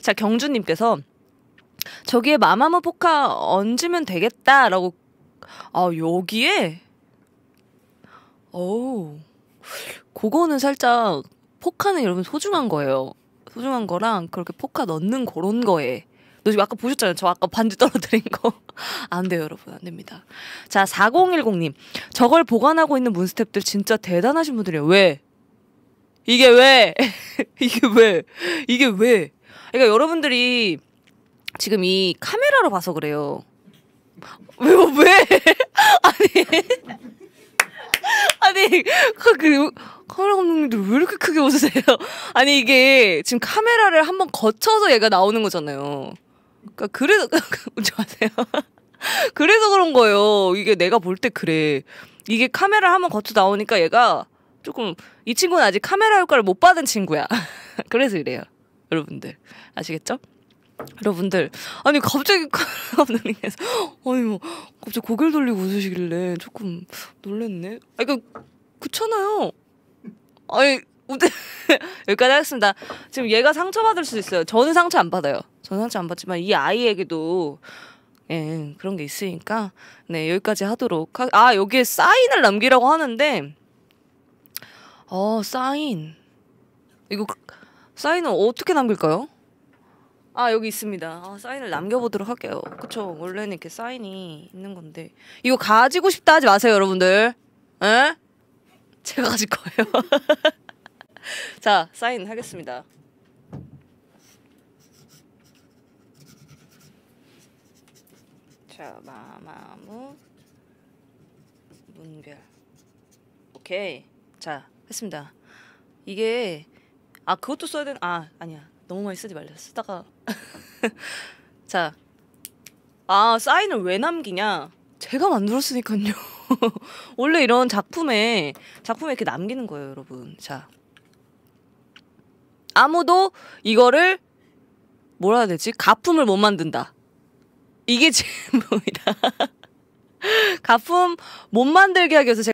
자 경주님께서 저기에 마마무 포카 얹으면 되겠다라고 아 여기에 오우 그거는 살짝 포카는 여러분 소중한 거예요 소중한 거랑 그렇게 포카 넣는 그런 거에 너 지금 아까 보셨잖아요. 저 아까 반지 떨어뜨린 거. 안 돼요, 여러분. 안 됩니다. 자, 4010님. 저걸 보관하고 있는 문스텝들 진짜 대단하신 분들이에요. 왜? 이게 왜? 이게 왜? 이게 왜? 그러니까 여러분들이 지금 이 카메라로 봐서 그래요. 왜, 왜? 아니. 아니, 그, 그, 카메라 감독님들 왜 이렇게 크게 웃으세요? 아니, 이게 지금 카메라를 한번 거쳐서 얘가 나오는 거잖아요. 그러니까 그래서, 웃지 마세요. 그래서 그런 거예요. 이게 내가 볼 때 그래. 이게 카메라 한번 거쳐 나오니까 얘가 조금, 이 친구는 아직 카메라 효과를 못 받은 친구야. 그래서 이래요. 여러분들 아시겠죠? 여러분들 아니 갑자기 감독님께서 아니 뭐 갑자기 고개를 돌리고 웃으시길래 조금 놀랬네. 아그니까 그렇잖아요. 아니 우대 여기까지 하겠습니다. 지금 얘가 상처받을 수 있어요. 저는 상처 안 받아요. 저는 상처 안 받지만 이 아이에게도 예, 그런 게 있으니까 네 여기까지 하도록 하... 아 여기에 사인을 남기라고 하는데 어 사인 이거 그- 사인은 어떻게 남길까요? 아 여기 있습니다. 아, 사인을 남겨보도록 할게요. 그쵸? 원래는 이렇게 사인이 있는 건데 이거 가지고 싶다 하지 마세요, 여러분들. 에? 예? 제가 가질 거예요. 자, 사인 하겠습니다. 자, 마마무 문별. 오케이. 자, 했습니다. 이게 아 그것도 써야 되는 아 아니야 너무 많이 쓰지 말자 쓰다가 자아 사인을 왜 남기냐 제가 만들었으니까요 원래 이런 작품에 작품에 이렇게 남기는 거예요 여러분 자 아무도 이거를 뭐라 해야 되지 가품을 못 만든다 이게 제목이다 가품 못 만들게 하기 위해서 제가